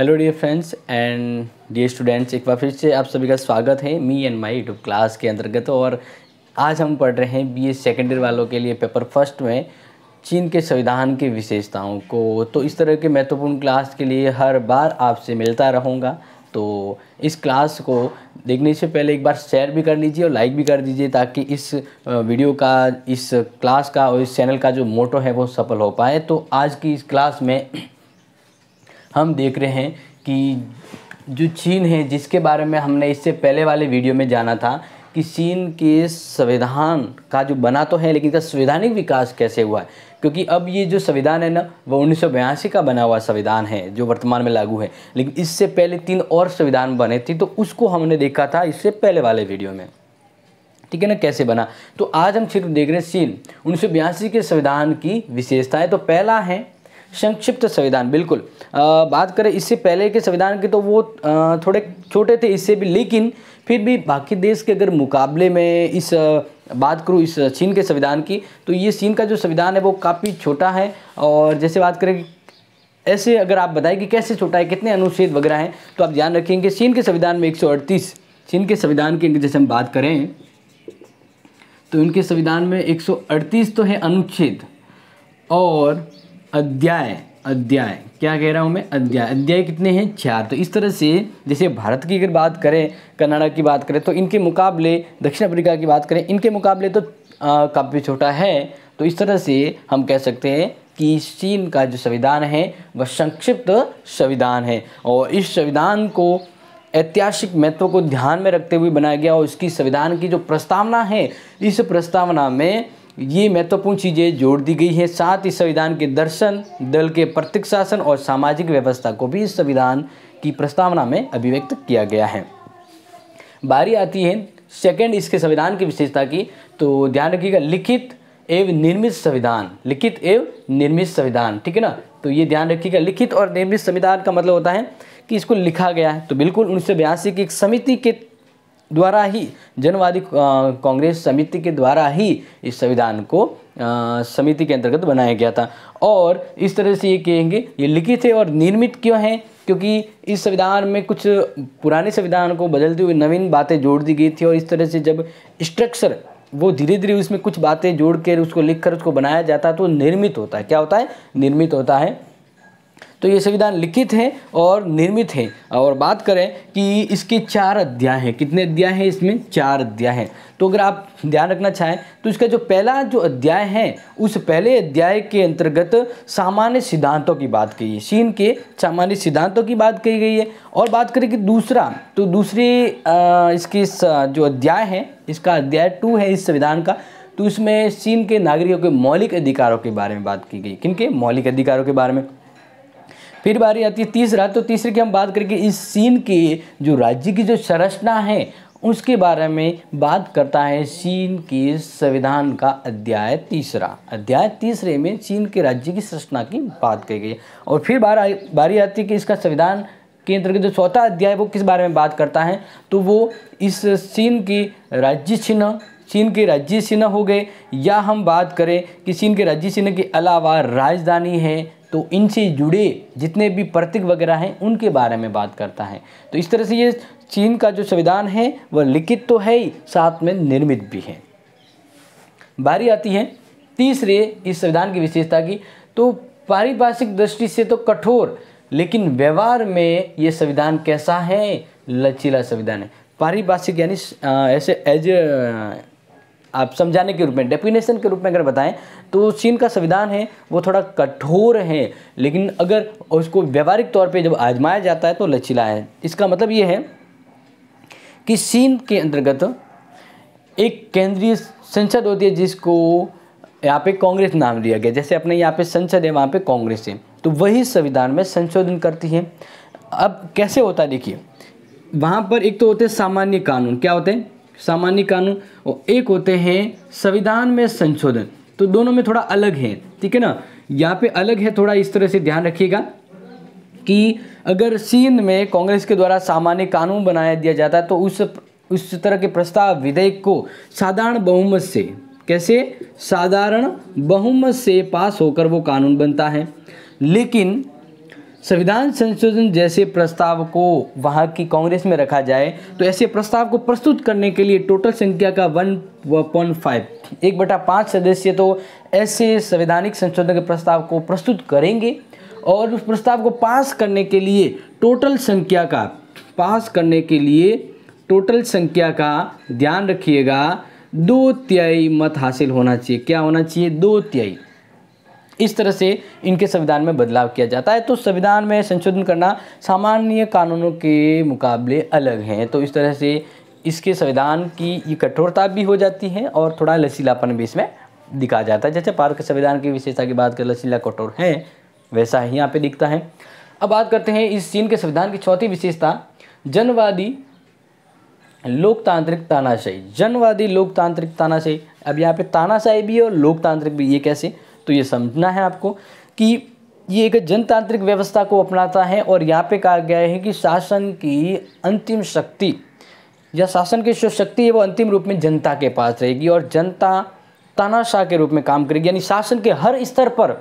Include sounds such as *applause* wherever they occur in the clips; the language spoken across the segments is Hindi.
hello dear friends and dear students एक बार फिर से आप सभी का स्वागत है me and my YouTube class के अंतर्गत और आज हम पढ़ रहे हैं बी ए सेकेंड ईयर वालों के लिए पेपर फर्स्ट में चीन के संविधान की विशेषताओं को तो इस तरह के महत्वपूर्ण क्लास के लिए हर बार आपसे मिलता रहूँगा तो इस क्लास को देखने से पहले एक बार शेयर भी कर लीजिए और लाइक भी कर दीजिए ताकि इस वीडियो का इस क्लास का और इस चैनल का जो मोटो है वो सफल हो पाए तो आज की इस क्लास में हम देख रहे हैं कि जो चीन है जिसके बारे में हमने इससे पहले वाले वीडियो में जाना था कि चीन के संविधान का जो बना तो है लेकिन इसका संवैधानिक विकास कैसे हुआ है क्योंकि अब ये जो संविधान है ना वो उन्नीस का बना हुआ संविधान है जो वर्तमान में लागू है लेकिन इससे पहले तीन और संविधान बने थे तो उसको हमने देखा था इससे पहले वाले वीडियो में ठीक है ना कैसे बना तो आज हम सिर्फ देख रहे हैं चीन उन्नीस के संविधान की विशेषताएँ तो पहला है संक्षिप्त संविधान बिल्कुल आ, बात करें इससे पहले के संविधान की तो वो आ, थोड़े छोटे थे इससे भी लेकिन फिर भी बाकी देश के अगर मुकाबले में इस बात करूँ इस चीन के संविधान की तो ये चीन का जो संविधान है वो काफ़ी छोटा है और जैसे बात करें ऐसे अगर आप बताएं कि कैसे छोटा है कितने अनुच्छेद वगैरह हैं तो आप ध्यान रखेंगे चीन के संविधान में एक चीन के संविधान की जैसे हम बात करें तो इनके संविधान में एक तो है अनुच्छेद और अध्याय अध्याय क्या कह रहा हूँ मैं अध्याय अध्याय कितने हैं चार तो इस तरह से जैसे भारत की अगर बात करें कनाडा की बात करें तो इनके मुकाबले दक्षिण अफ्रीका की बात करें इनके मुकाबले तो काफ़ी छोटा है तो इस तरह से हम कह सकते हैं कि चीन का जो संविधान है वह संक्षिप्त संविधान है और इस संविधान को ऐतिहासिक महत्व को ध्यान में रखते हुए बनाया गया और इसकी संविधान की जो प्रस्तावना है इस प्रस्तावना में ये महत्वपूर्ण चीज़ें जोड़ दी गई हैं साथ ही संविधान के दर्शन दल के प्रत्येक शासन और सामाजिक व्यवस्था को भी इस संविधान की प्रस्तावना में अभिव्यक्त किया गया है बारी आती है सेकंड इसके संविधान की विशेषता की तो ध्यान रखिएगा लिखित एवं निर्मित संविधान लिखित एवं निर्मित संविधान ठीक है ना तो ये ध्यान रखिएगा लिखित और निर्मित संविधान का मतलब होता है कि इसको लिखा गया है तो बिल्कुल उन्नीस की एक समिति के द्वारा ही जनवादी कांग्रेस समिति के द्वारा ही इस संविधान को समिति के अंतर्गत बनाया गया था और इस तरह से ये कहेंगे ये लिखित है और निर्मित क्यों हैं क्योंकि इस संविधान में कुछ पुराने संविधान को बदलते हुए नवीन बातें जोड़ दी गई थी और इस तरह से जब स्ट्रक्चर वो धीरे धीरे उसमें कुछ बातें जोड़ कर उसको लिख कर उसको बनाया जाता है तो निर्मित होता है क्या होता है निर्मित होता है तो ये संविधान लिखित है और निर्मित है और बात करें कि इसके चार अध्याय हैं कितने अध्याय हैं इसमें चार अध्याय हैं तो अगर आप ध्यान रखना चाहें तो इसका जो पहला जो अध्याय है उस पहले अध्याय के अंतर्गत सामान्य सिद्धांतों की बात कही है चीन के सामान्य सिद्धांतों की बात कही गई है और बात करें कि दूसरा तो दूसरी इसकी जो अध्याय है इसका अध्याय टू है इस संविधान का तो इसमें चीन के नागरिकों के मौलिक अधिकारों के बारे में बात की गई किनके मौलिक अधिकारों के बारे में फिर बारी आती है तीसरा तो तीसरे की हम बात करके इस सीन की जो राज्य की जो संरचना है उसके बारे में बात करता है चीन के संविधान का अध्याय तीसरा अध्याय तीसरे में चीन के राज्य की संरचना की बात कही गई और फिर बार बारी आती है कि इसका संविधान के अंतर्गत जो चौथा अध्याय वो किस बारे में बात करता है तो वो इस चीन की राज्य चिन्ह चीन के राज्य चिन्ह हो गए या हम बात करें कि चीन के राज्य चिन्ह के अलावा राजधानी है तो इनसे जुड़े जितने भी प्रतीक वगैरह हैं उनके बारे में बात करता है तो इस तरह से ये चीन का जो संविधान है वह लिखित तो है ही साथ में निर्मित भी है बारी आती है तीसरे इस संविधान की विशेषता की तो पारिभाषिक दृष्टि से तो कठोर लेकिन व्यवहार में ये संविधान कैसा है लचीला संविधान है पारिभाषिक यानी ऐसे एज आप समझाने के रूप में डेफिनेशन के रूप में अगर बताएं तो चीन का संविधान है वो थोड़ा कठोर है लेकिन अगर उसको व्यवहारिक तौर पे जब आजमाया जाता है तो लचीला है इसका मतलब ये है कि चीन के अंतर्गत एक केंद्रीय संसद होती है जिसको यहाँ पे कांग्रेस नाम दिया गया जैसे अपने यहाँ पे संसद है वहाँ पे कांग्रेस है तो वही संविधान में संशोधन करती है अब कैसे होता है देखिए वहाँ पर एक तो होते सामान्य कानून क्या होते हैं सामान्य कानून और एक होते हैं संविधान में संशोधन तो दोनों में थोड़ा अलग है ठीक है ना यहाँ पे अलग है थोड़ा इस तरह से ध्यान रखिएगा कि अगर सिंध में कांग्रेस के द्वारा सामान्य कानून बनाया दिया जाता है तो उस उस तरह के प्रस्ताव विधेयक को साधारण बहुमत से कैसे साधारण बहुमत से पास होकर वो कानून बनता है लेकिन संविधान संशोधन जैसे प्रस्ताव को वहाँ की कांग्रेस में रखा जाए तो ऐसे प्रस्ताव को प्रस्तुत करने के लिए टोटल संख्या का वन पॉइंट फाइव एक बटा पाँच सदस्य तो ऐसे संवैधानिक संशोधन के प्रस्ताव को प्रस्तुत करेंगे और उस प्रस्ताव को पास करने के लिए टोटल संख्या का पास करने के लिए टोटल संख्या का ध्यान रखिएगा दो त्याई मत हासिल होना चाहिए क्या होना चाहिए दो त्याई इस तरह से इनके संविधान में बदलाव किया जाता है तो संविधान में संशोधन करना सामान्य कानूनों के मुकाबले अलग हैं तो इस तरह से इसके संविधान की ये कठोरता भी हो जाती है और थोड़ा लचीलापन भी इसमें दिखा जाता है जैसे भारत के संविधान की विशेषता की बात करें लचीला कठोर है वैसा ही यहाँ पे दिखता है अब बात करते हैं इस चीन के संविधान की चौथी विशेषता जनवादी लोकतांत्रिक तानाशाही जनवादी लोकतांत्रिक तानाशाही अब यहाँ पे तानाशाही भी है और लोकतांत्रिक भी ये कैसे तो ये समझना है आपको कि ये एक जनतांत्रिक व्यवस्था को अपनाता है और यहाँ पे कहा गया है कि शासन की अंतिम शक्ति या शासन की जो शक्ति है वो अंतिम रूप में जनता के पास रहेगी और जनता तानाशाह के रूप में काम करेगी यानी शासन के हर स्तर पर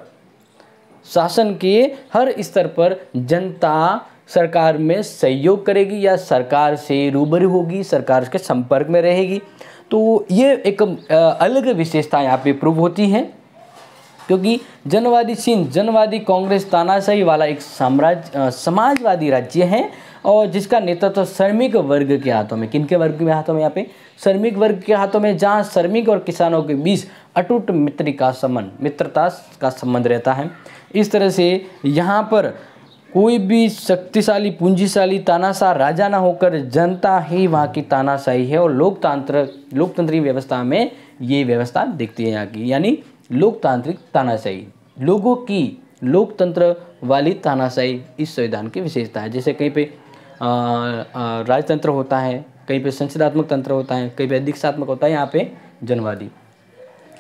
शासन के हर स्तर पर जनता सरकार में सहयोग करेगी या सरकार से रूबरू होगी सरकार के संपर्क में रहेगी तो ये एक अलग विशेषता यहाँ पे प्रूव होती है क्योंकि जनवादी चीन जनवादी कांग्रेस तानाशाही वाला एक साम्राज्य समाजवादी राज्य है और जिसका नेतृत्व श्रमिक वर्ग के हाथों में किनके वर्ग के हाथों में यहाँ पे श्रमिक वर्ग के हाथों में जहाँ श्रमिक और किसानों के बीच अटूट मित्र का संबंध मित्रता का संबंध रहता है इस तरह से यहाँ पर कोई भी शक्तिशाली पूंजीशाली तानाशाह राजा ना होकर जनता ही वहाँ की तानाशाही है और लोकतंत्र लोकतंत्री व्यवस्था में ये व्यवस्था दिखती है यहाँ की यानी लोकतांत्रिक तानाशाही लोगों की लोकतंत्र वाली तानाशाही इस संविधान की विशेषता है जैसे कहीं पे राजतंत्र होता है कहीं पे संसदात्मक तंत्र होता है कहीं पे दीक्षात्मक होता है यहाँ पे जनवादी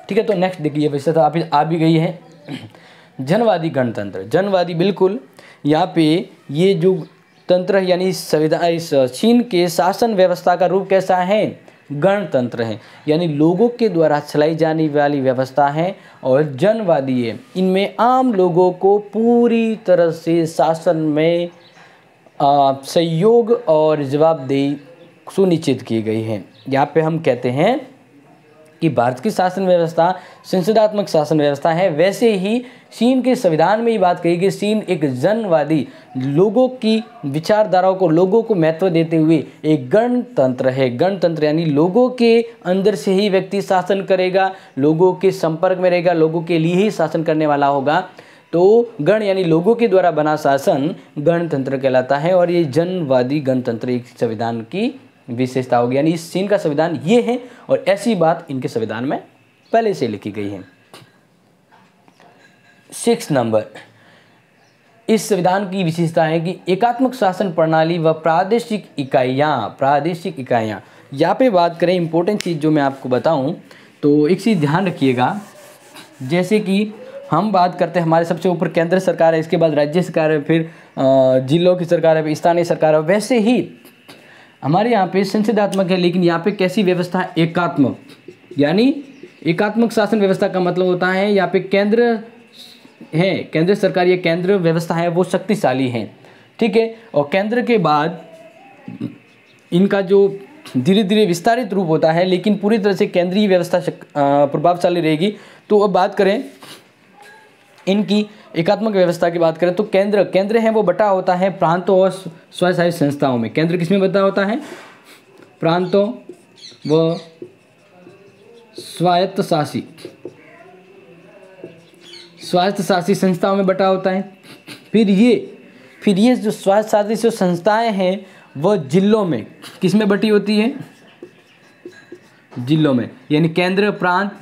ठीक है तो नेक्स्ट देखिए विशेषता आप आ भी गई है *clears throat* जनवादी गणतंत्र जनवादी बिल्कुल यहाँ पे ये जो तंत्र यानी संविधान इस चीन के शासन व्यवस्था का रूप कैसा है गणतंत्र है यानी लोगों के द्वारा चलाई जाने वाली व्यवस्था है और जनवादी है इनमें आम लोगों को पूरी तरह से शासन में सहयोग और जवाबदेही सुनिश्चित की गई है यहाँ पे हम कहते हैं कि भारत की शासन व्यवस्था संसदात्मक शासन व्यवस्था है वैसे ही चीन के संविधान में ये बात कही कि चीन एक जनवादी लोगों की विचारधाराओं को लोगों को महत्व देते हुए एक गणतंत्र है गणतंत्र यानी लोगों के अंदर से ही व्यक्ति शासन करेगा लोगों के संपर्क में रहेगा लोगों के लिए ही शासन करने वाला होगा तो गण यानी लोगों के द्वारा बना शासन गणतंत्र कहलाता है और ये जनवादी गणतंत्र एक संविधान की विशेषता होगी यानी इस चीन का संविधान ये है और ऐसी बात इनके संविधान में पहले से लिखी गई है सिक्स नंबर इस संविधान की विशेषता है कि एकात्मक शासन प्रणाली व प्रादेशिक इकाइयाँ प्रादेशिक इकाइयाँ यहाँ पे बात करें इम्पोर्टेंट चीज़ जो मैं आपको बताऊँ तो एक चीज़ ध्यान रखिएगा जैसे कि हम बात करते हैं हमारे सबसे ऊपर केंद्र सरकार है इसके बाद राज्य सरकार है फिर जिलों की सरकार है स्थानीय सरकार है वैसे ही हमारे यहाँ पे संसदात्मक है लेकिन यहाँ पे कैसी व्यवस्था एकात्मक यानी एकात्मक शासन व्यवस्था का मतलब होता है यहाँ पे केंद्र है केंद्र सरकार या केंद्र व्यवस्था है वो शक्तिशाली है ठीक है और केंद्र के बाद इनका जो धीरे धीरे विस्तारित रूप होता है लेकिन पूरी तरह से केंद्रीय व्यवस्था प्रभावशाली रहेगी तो अब बात करें इनकी एकात्मक व्यवस्था की बात करें तो केंद्र केंद्र है वो बटा होता है प्रांतों और स्वसहायक संस्थाओं में केंद्र किसमें बटा होता है प्रांतों व शासी स्वायत्त शासी संस्थाओं में बटा होता है फिर ये फिर ये जो शासी जो संस्थाएं हैं वह जिलों में किसमें बटी होती है जिलों में यानी केंद्र प्रांत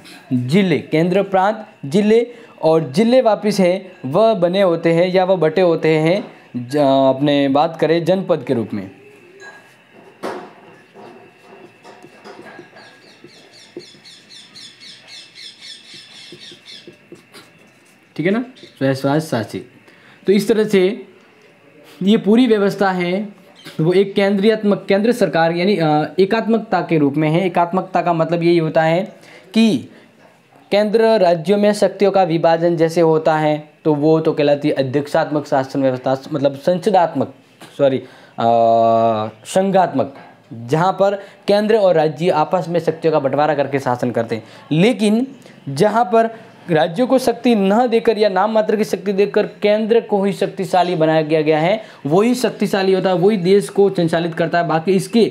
जिले केंद्र प्रांत जिले और जिले वापिस हैं वह बने होते हैं या वह बटे होते हैं अपने बात करें जनपद के रूप में ठीक है ना स्वास्थ्य शासी तो इस तरह से ये पूरी व्यवस्था है तो वो एक केंद्रीयत्मक केंद्र सरकार यानी एकात्मकता के रूप में है एकात्मकता का मतलब यही होता है कि केंद्र राज्यों में शक्तियों का विभाजन जैसे होता है तो वो तो कहलाती है अध्यक्षात्मक शासन व्यवस्था मतलब संसदात्मक सॉरी संघात्मक जहाँ पर केंद्र और राज्य आपस में शक्तियों का बंटवारा करके शासन करते हैं लेकिन जहाँ पर राज्यों को शक्ति न देकर या नाम मात्र की शक्ति देकर केंद्र को ही शक्तिशाली बनाया गया गया है वही शक्तिशाली होता है वही देश को संचालित करता है बाकी इसके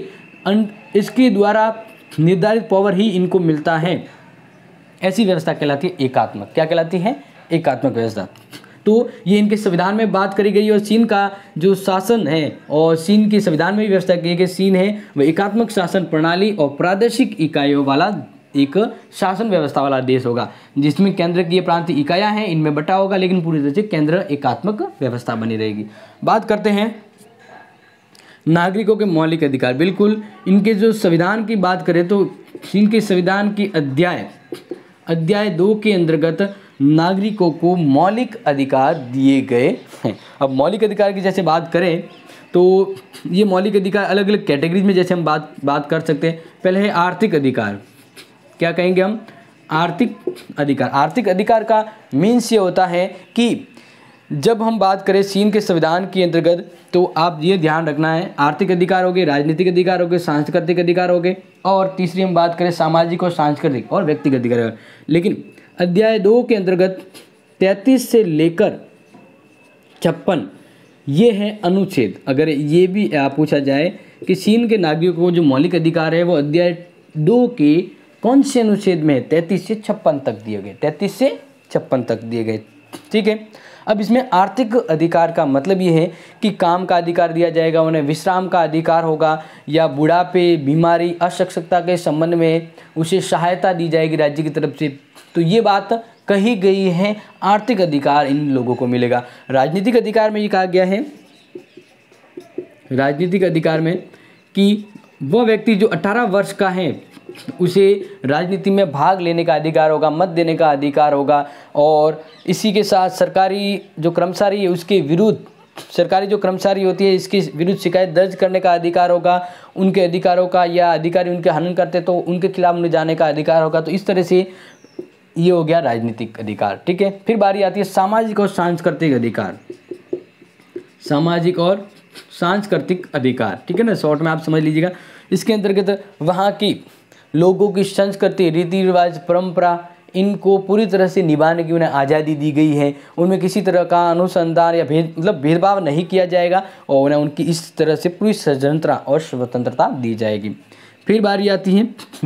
अं, इसके द्वारा निर्धारित पावर ही इनको मिलता है ऐसी व्यवस्था कहलाती है एकात्मक क्या कहलाती है एकात्मक व्यवस्था तो ये इनके संविधान में बात करी गई और चीन का जो शासन है और चीन के संविधान में भी व्यवस्था की गई चीन है वह एकात्मक शासन प्रणाली और प्रादेशिक इकाइयों वाला एक शासन व्यवस्था वाला देश होगा जिसमें केंद्र की प्रांत इकाया है इनमें बटा होगा लेकिन पूरी तरह से केंद्र एकात्मक व्यवस्था बनी रहेगी बात करते हैं नागरिकों के मौलिक अधिकार बिल्कुल इनके जो संविधान की बात करें तो चीन के संविधान की अध्याय अध्याय दो के अंतर्गत नागरिकों को मौलिक अधिकार दिए गए हैं अब मौलिक अधिकार की जैसे बात करें तो ये मौलिक अधिकार अलग अलग कैटेगरीज में जैसे हम बात बात कर सकते हैं पहले है आर्थिक अधिकार क्या कहेंगे हम आर्थिक अधिकार आर्थिक अधिकार का मीन्स ये होता है कि जब हम बात करें चीन के संविधान के अंतर्गत तो आप ये ध्यान रखना है आर्थिक अधिकार हो गए राजनीतिक अधिकार हो गए सांस्कृतिक अधिकार हो गए और तीसरी हम बात करें सामाजिक और सांस्कृतिक और व्यक्तिगत अधिकार लेकिन अध्याय दो के अंतर्गत तैंतीस से लेकर छप्पन ये हैं अनुच्छेद अगर ये भी पूछा जाए कि चीन के नागरिकों को जो मौलिक अधिकार है वो अध्याय दो के कौन से अनुच्छेद में है तैंतीस से छप्पन तक दिए गए तैंतीस से छप्पन तक दिए गए ठीक है अब इसमें आर्थिक अधिकार का मतलब ये है कि काम का अधिकार दिया जाएगा उन्हें विश्राम का अधिकार होगा या बुढ़ापे बीमारी असक्षमता के संबंध में उसे सहायता दी जाएगी राज्य की तरफ से तो ये बात कही गई है आर्थिक अधिकार इन लोगों को मिलेगा राजनीतिक अधिकार में ये कहा गया है राजनीतिक अधिकार में कि वह व्यक्ति जो 18 वर्ष का है उसे राजनीति में भाग लेने का अधिकार होगा मत देने का अधिकार होगा और इसी के साथ सरकारी जो कर्मचारी है उसके विरुद्ध सरकारी जो कर्मचारी होती है इसके विरुद्ध शिकायत दर्ज करने का अधिकार होगा उनके अधिकारों का या अधिकारी उनके हनन करते तो उनके खिलाफ उन्हें जाने का अधिकार होगा तो इस तरह से ये हो गया राजनीतिक अधिकार ठीक है फिर बारी आती है सामाजिक और सांस्कृतिक अधिकार सामाजिक और सांस्कृतिक अधिकार ठीक है ना शॉर्ट में आप समझ लीजिएगा इसके अंतर्गत वहाँ की लोगों की संस्कृति रीति रिवाज परंपरा इनको पूरी तरह से निभाने की उन्हें आज़ादी दी गई है उनमें किसी तरह का अनुसंधान या भेद मतलब भेदभाव नहीं किया जाएगा और उन्हें उनकी इस तरह से पूरी स्वतंत्रता और स्वतंत्रता दी जाएगी फिर बारी आती है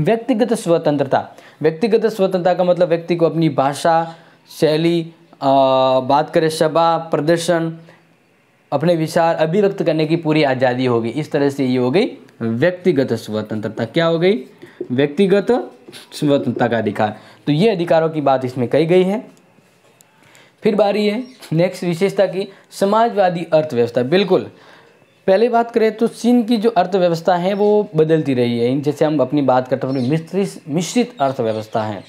व्यक्तिगत स्वतंत्रता व्यक्तिगत स्वतंत्रता का मतलब व्यक्ति को अपनी भाषा शैली बात करें सभा प्रदर्शन अपने विचार अभिव्यक्त करने की पूरी आज़ादी होगी इस तरह से ये हो गई व्यक्तिगत स्वतंत्रता क्या हो गई व्यक्तिगत स्वतंत्रता का अधिकार तो ये अधिकारों की बात इसमें कही गई है फिर बारी है नेक्स्ट विशेषता की समाजवादी अर्थव्यवस्था बिल्कुल पहले बात करें तो चीन की जो अर्थव्यवस्था है वो बदलती रही है जैसे हम अपनी बात करते हैं मिश्रित मिश्रित अर्थव्यवस्था है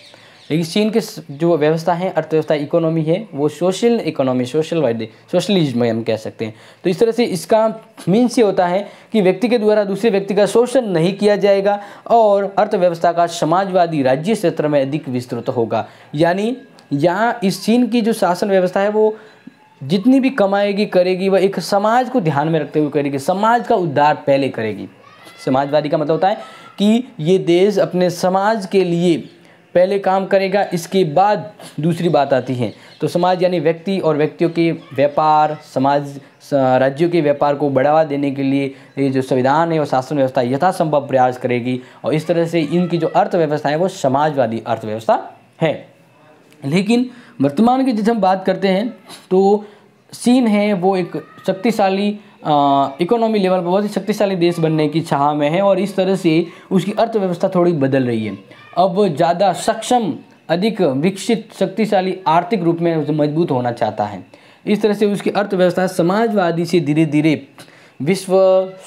लेकिन चीन के जो व्यवस्था है अर्थव्यवस्था इकोनॉमी है वो social economy social wide socialism हम कह सकते हैं तो इस तरह से इसका मीन्स ये होता है कि व्यक्ति के द्वारा दूसरे व्यक्ति का शोषण नहीं किया जाएगा और अर्थव्यवस्था का समाजवादी राज्य क्षेत्र में अधिक विस्तृत होगा यानी यहाँ इस चीन की जो शासन व्यवस्था है वो जितनी भी कमाएगी करेगी वह एक समाज को ध्यान में रखते हुए करेगी समाज का उद्धार पहले करेगी समाजवादी का मतलब होता है कि ये देश अपने समाज के लिए पहले काम करेगा इसके बाद दूसरी बात आती है तो समाज यानी व्यक्ति और व्यक्तियों के व्यापार समाज राज्यों के व्यापार को बढ़ावा देने के लिए ये जो संविधान है और शासन व्यवस्था यथासंभव प्रयास करेगी और इस तरह से इनकी जो अर्थव्यवस्था है वो समाजवादी अर्थव्यवस्था है लेकिन वर्तमान की जब हम बात करते हैं तो चीन है वो एक शक्तिशाली इकोनॉमी लेवल पर बहुत ही शक्तिशाली देश बनने की चाह में है और इस तरह से उसकी अर्थव्यवस्था थोड़ी बदल रही है अब ज़्यादा सक्षम अधिक विकसित शक्तिशाली आर्थिक रूप में मजबूत होना चाहता है इस तरह से उसकी अर्थव्यवस्था समाजवादी से धीरे धीरे विश्व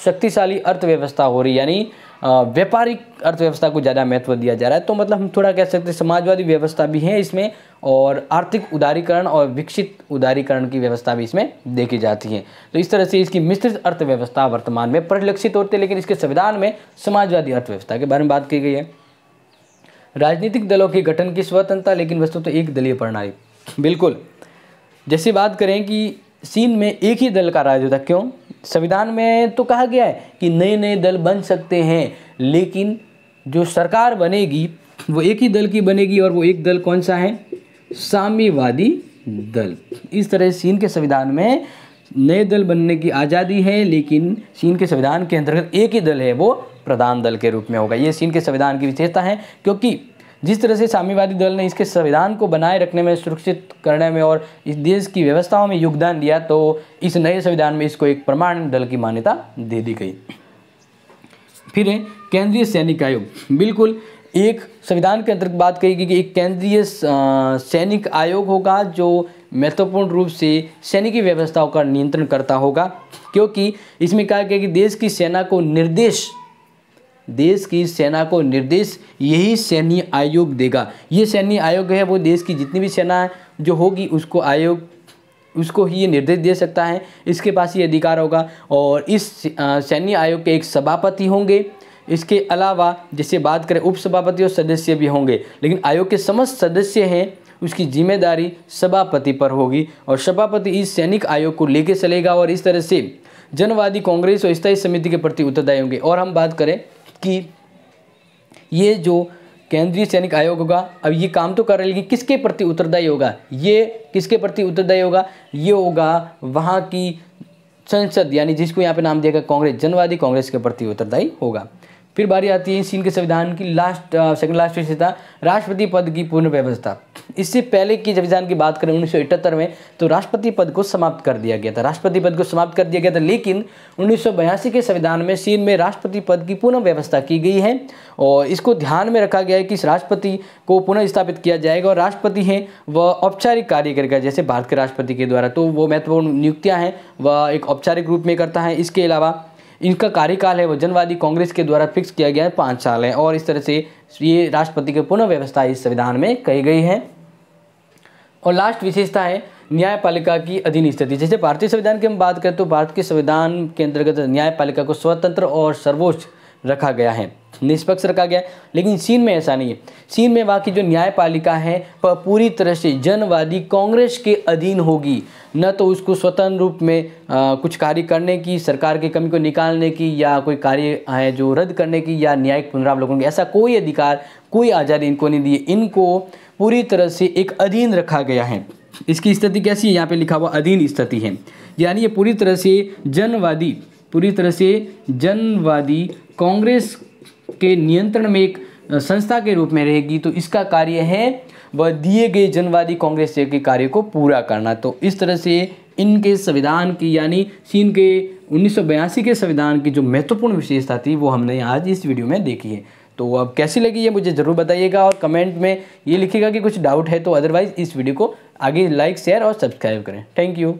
शक्तिशाली अर्थव्यवस्था हो रही यानी व्यापारिक अर्थव्यवस्था को ज़्यादा महत्व दिया जा रहा है तो मतलब हम थोड़ा कह सकते हैं समाजवादी व्यवस्था भी है इसमें और आर्थिक उदारीकरण और विकसित उदारीकरण की व्यवस्था भी इसमें देखी जाती है तो इस तरह से इसकी मिश्रित अर्थव्यवस्था वर्तमान में परिलक्षित होती है लेकिन इसके संविधान में समाजवादी अर्थव्यवस्था के बारे में बात की गई है राजनीतिक दलों के गठन की स्वतंत्रता लेकिन वस्तु तो एक दलीय प्रणाली बिल्कुल जैसे बात करें कि चीन में एक ही दल का राज होता क्यों संविधान में तो कहा गया है कि नए नए दल बन सकते हैं लेकिन जो सरकार बनेगी वो एक ही दल की बनेगी और वो एक दल कौन सा है साम्यवादी दल इस तरह चीन के संविधान में नए दल बनने की आज़ादी है लेकिन चीन के संविधान के अंतर्गत एक ही दल है वो प्रधान दल के रूप में होगा ये चीन के संविधान की विशेषता है क्योंकि जिस तरह से साम्यवादी दल ने इसके संविधान को बनाए रखने में सुरक्षित करने में और इस देश की व्यवस्थाओं में योगदान दिया तो इस नए संविधान में इसको एक प्रमाण दल की मान्यता दे दी गई फिर केंद्रीय सैनिक आयोग बिल्कुल एक संविधान के अंतर्गत बात कही गई कि एक केंद्रीय सैनिक आयोग होगा जो महत्वपूर्ण रूप से सैनिकी व्यवस्थाओं का नियंत्रण करता होगा क्योंकि इसमें कहा गया कि देश की सेना को निर्देश देश की सेना को निर्देश यही सैन्य आयोग देगा ये सैन्य आयोग है वो देश की जितनी भी सेना है जो होगी उसको आयोग उसको ही ये निर्देश दे सकता है इसके पास ये अधिकार होगा और इस सैन्य आयोग के एक सभापति होंगे इसके अलावा जैसे बात करें उप सभापति और सदस्य भी होंगे लेकिन आयोग के समस्त सदस्य हैं उसकी जिम्मेदारी सभापति पर होगी और सभापति इस सैनिक आयोग को लेके चलेगा और इस तरह से जनवादी कांग्रेस और स्थायी समिति के प्रति उत्तरदायी होंगे और हम बात करें कि ये जो केंद्रीय सैनिक आयोग होगा अब ये काम तो कर रहे लेकिन किसके प्रति उत्तरदायी होगा ये किसके प्रति उत्तरदायी होगा ये होगा वहाँ की संसद यानी जिसको यहाँ पे नाम दिया गया कांग्रेस जनवादी कांग्रेस के प्रति उत्तरदायी होगा फिर बारी आती है चीन के संविधान की लास्ट सेकंड लास्ट विशेषता राष्ट्रपति पद की पूर्ण व्यवस्था इससे पहले की संविधान की बात करें उन्नीस में तो राष्ट्रपति पद को समाप्त कर दिया गया था राष्ट्रपति पद को समाप्त कर दिया गया था लेकिन उन्नीस के संविधान में चीन में राष्ट्रपति पद की पुनः व्यवस्था की गई है और इसको ध्यान में रखा गया है कि इस राष्ट्रपति को पुनः स्थापित किया जाएगा और राष्ट्रपति हैं वह औपचारिक कार्य करेगा जैसे भारत के राष्ट्रपति के द्वारा तो वो महत्वपूर्ण नियुक्तियाँ हैं वह एक औपचारिक रूप में करता है इसके अलावा इनका कार्यकाल है वो जनवादी कांग्रेस के द्वारा फिक्स किया गया है पाँच साल है और इस तरह से ये राष्ट्रपति की पुनर्व्यवस्था इस संविधान में कही गई है और लास्ट विशेषता है न्यायपालिका की अधीन स्थिति जैसे भारतीय संविधान की हम बात करें तो भारत के संविधान के अंतर्गत न्यायपालिका को स्वतंत्र और सर्वोच्च रखा गया है निष्पक्ष रखा गया लेकिन चीन में ऐसा नहीं है चीन में वहाँ की जो न्यायपालिका है वह पूरी तरह से जनवादी कांग्रेस के अधीन होगी न तो उसको स्वतंत्र रूप में आ, कुछ कार्य करने की सरकार की कमी को निकालने की या कोई कार्य है जो रद्द करने की या न्यायिक पुनरावलोकन की ऐसा कोई अधिकार कोई आज़ादी इनको नहीं दी इनको पूरी तरह से एक अधीन रखा गया है इसकी स्थिति कैसी है यहाँ पर लिखा हुआ अधीन स्थिति है यानी ये पूरी तरह से जनवादी पूरी तरह से जनवादी कांग्रेस के नियंत्रण में एक संस्था के रूप में रहेगी तो इसका कार्य है वह दिए गए जनवादी कांग्रेस के कार्य को पूरा करना तो इस तरह से इनके संविधान की यानी चीन के उन्नीस के संविधान की जो महत्वपूर्ण विशेषता थी वो हमने आज इस वीडियो में देखी है तो अब कैसी लगी ये मुझे ज़रूर बताइएगा और कमेंट में ये लिखिएगा कि कुछ डाउट है तो अदरवाइज़ इस वीडियो को आगे लाइक शेयर और सब्सक्राइब करें थैंक यू